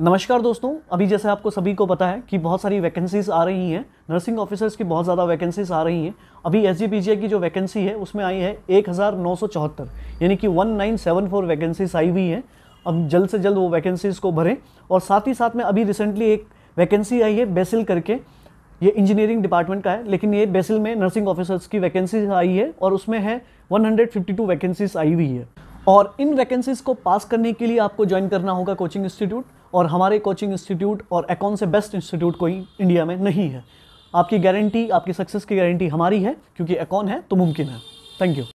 नमस्कार दोस्तों अभी जैसे आपको सभी को पता है कि बहुत सारी वैकेंसीज़ आ रही हैं नर्सिंग ऑफिसर्स की बहुत ज़्यादा वैकेंसीज़ आ रही हैं अभी एस की जो वैकेंसी है उसमें आई है एक यानी कि 1974 वैकेंसीज आई हुई हैं अब जल्द से जल्द वो वैकेंसीज़ को भरें और साथ ही साथ में अभी रिसेंटली एक वैकेंसी आई है बेसिल करके ये इंजीनियरिंग डिपार्टमेंट का है लेकिन ये बेसिल में नर्सिंग ऑफिसर्स की वैकेंसीज आई है और उसमें है 152 वैकेंसीज आई हुई है और इन वैकेंसीज को पास करने के लिए आपको ज्वाइन करना होगा कोचिंग इंस्टीट्यूट और हमारे कोचिंग इंस्टीट्यूट और अकाउन से बेस्ट इंस्टीट्यूट कोई इंडिया में नहीं है आपकी गारंटी आपकी सक्सेस की गारंटी हमारी है क्योंकि अकाउन है तो मुमकिन है थैंक यू